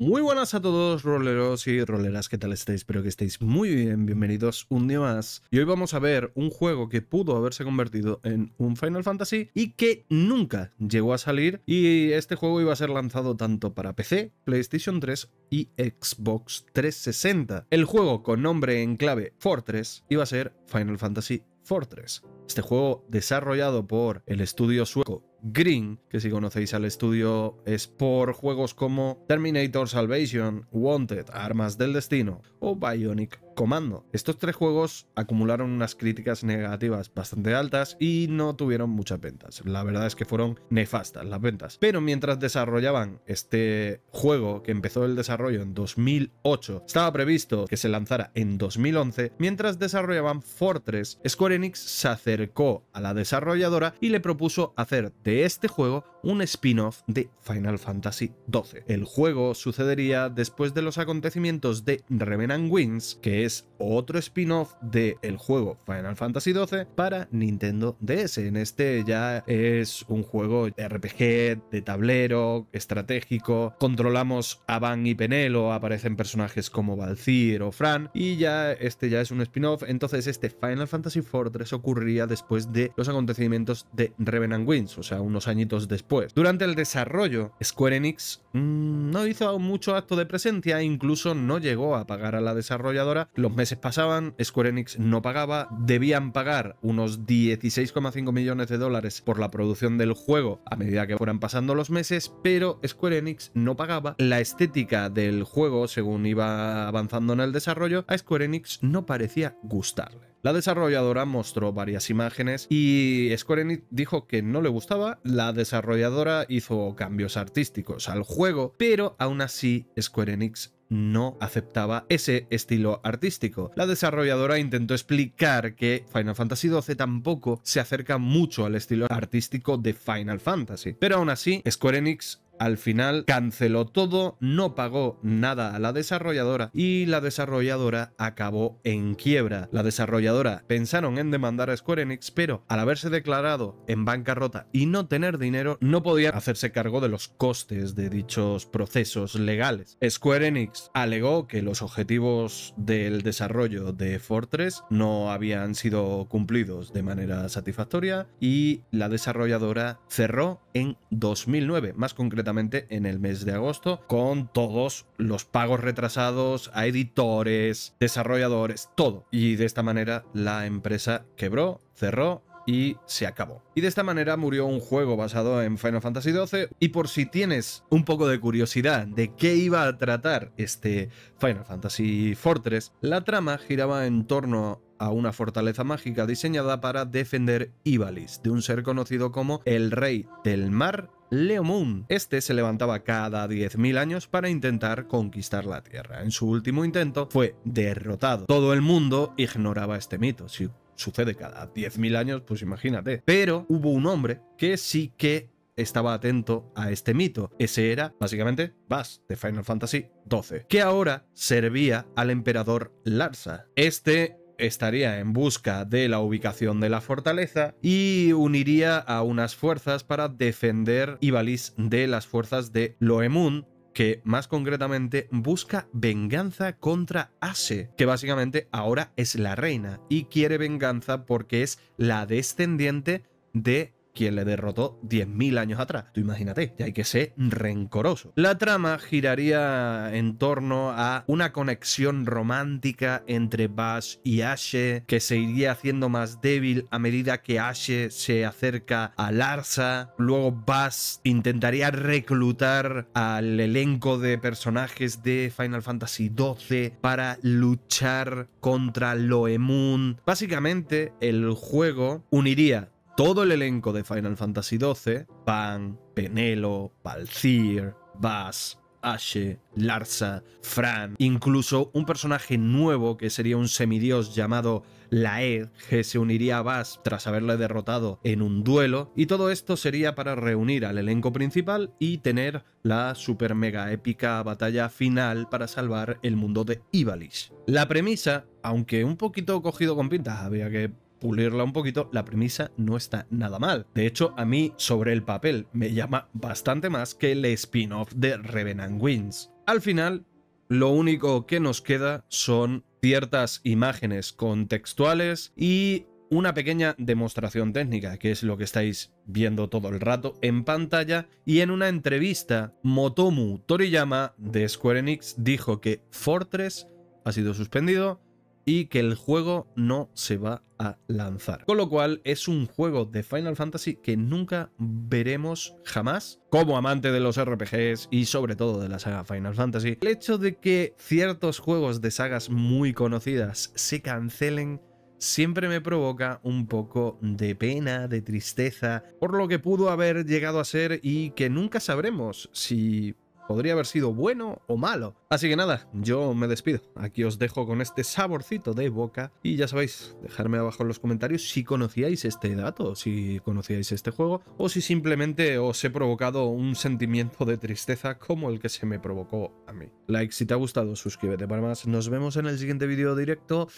Muy buenas a todos roleros y roleras, ¿qué tal estáis? Espero que estéis muy bien, bienvenidos un día más. Y hoy vamos a ver un juego que pudo haberse convertido en un Final Fantasy y que nunca llegó a salir. Y este juego iba a ser lanzado tanto para PC, PlayStation 3 y Xbox 360. El juego con nombre en clave Fortress iba a ser Final Fantasy Fortress. Este juego desarrollado por el estudio sueco Green, que si conocéis al estudio es por juegos como Terminator Salvation, Wanted, Armas del Destino o Bionic Comando. Estos tres juegos acumularon unas críticas negativas bastante altas y no tuvieron muchas ventas. La verdad es que fueron nefastas las ventas. Pero mientras desarrollaban este juego, que empezó el desarrollo en 2008, estaba previsto que se lanzara en 2011, mientras desarrollaban Fortress, Square Enix se acercó a la desarrolladora y le propuso hacer de este juego un spin-off de Final Fantasy XII. El juego sucedería después de los acontecimientos de Revenant Wings, que es otro spin-off del juego Final Fantasy XII para Nintendo DS. En este ya es un juego de RPG, de tablero, estratégico, controlamos a Van y Penelo, aparecen personajes como Valcir o Fran, y ya este ya es un spin-off, entonces este Final Fantasy Fortress ocurría después de los acontecimientos de Revenant Wings, o sea, unos añitos después durante el desarrollo, Square Enix mm, no hizo mucho acto de presencia incluso no llegó a pagar a la desarrolladora. Los meses pasaban, Square Enix no pagaba, debían pagar unos 16,5 millones de dólares por la producción del juego a medida que fueran pasando los meses, pero Square Enix no pagaba. La estética del juego, según iba avanzando en el desarrollo, a Square Enix no parecía gustarle. La desarrolladora mostró varias imágenes y Square Enix dijo que no le gustaba. La desarrolladora hizo cambios artísticos al juego, pero aún así Square Enix no aceptaba ese estilo artístico. La desarrolladora intentó explicar que Final Fantasy XII tampoco se acerca mucho al estilo artístico de Final Fantasy, pero aún así Square Enix al final canceló todo, no pagó nada a la desarrolladora y la desarrolladora acabó en quiebra. La desarrolladora pensaron en demandar a Square Enix, pero al haberse declarado en bancarrota y no tener dinero, no podían hacerse cargo de los costes de dichos procesos legales. Square Enix alegó que los objetivos del desarrollo de Fortress no habían sido cumplidos de manera satisfactoria y la desarrolladora cerró en 2009, más concretamente en el mes de agosto, con todos los pagos retrasados a editores, desarrolladores, todo. Y de esta manera la empresa quebró, cerró y se acabó. Y de esta manera murió un juego basado en Final Fantasy XII. Y por si tienes un poco de curiosidad de qué iba a tratar este Final Fantasy Fortress, la trama giraba en torno a una fortaleza mágica diseñada para defender Ivalis, de un ser conocido como el Rey del Mar Leomun. Este se levantaba cada 10.000 años para intentar conquistar la Tierra. En su último intento fue derrotado. Todo el mundo ignoraba este mito. Si sucede cada 10.000 años, pues imagínate. Pero hubo un hombre que sí que estaba atento a este mito. Ese era, básicamente, Bass de Final Fantasy XII, que ahora servía al emperador Larsa. Este estaría en busca de la ubicación de la fortaleza y uniría a unas fuerzas para defender Ibalis de las fuerzas de Loemun, que más concretamente busca venganza contra Ase, que básicamente ahora es la reina y quiere venganza porque es la descendiente de quien le derrotó 10.000 años atrás. Tú imagínate, ya hay que ser rencoroso. La trama giraría en torno a una conexión romántica entre Bash y Ashe, que se iría haciendo más débil a medida que Ashe se acerca a Larsa. Luego Bash intentaría reclutar al elenco de personajes de Final Fantasy XII para luchar contra Loemun. Básicamente, el juego uniría todo el elenco de Final Fantasy XII, Pan, Penelo, Palcir, Bass, Ashe, Larsa, Fran, incluso un personaje nuevo que sería un semidios llamado Laed, que se uniría a Bass tras haberle derrotado en un duelo, y todo esto sería para reunir al elenco principal y tener la super mega épica batalla final para salvar el mundo de Ivalish. La premisa, aunque un poquito cogido con pintas, había que pulirla un poquito, la premisa no está nada mal. De hecho, a mí, sobre el papel, me llama bastante más que el spin-off de Revenant Wings. Al final, lo único que nos queda son ciertas imágenes contextuales y una pequeña demostración técnica, que es lo que estáis viendo todo el rato en pantalla, y en una entrevista, Motomu Toriyama de Square Enix dijo que Fortress ha sido suspendido y que el juego no se va a lanzar. Con lo cual es un juego de Final Fantasy que nunca veremos jamás. Como amante de los RPGs y sobre todo de la saga Final Fantasy, el hecho de que ciertos juegos de sagas muy conocidas se cancelen siempre me provoca un poco de pena, de tristeza, por lo que pudo haber llegado a ser y que nunca sabremos si podría haber sido bueno o malo. Así que nada, yo me despido. Aquí os dejo con este saborcito de boca y ya sabéis, dejadme abajo en los comentarios si conocíais este dato, si conocíais este juego o si simplemente os he provocado un sentimiento de tristeza como el que se me provocó a mí. Like si te ha gustado, suscríbete para más. Nos vemos en el siguiente vídeo directo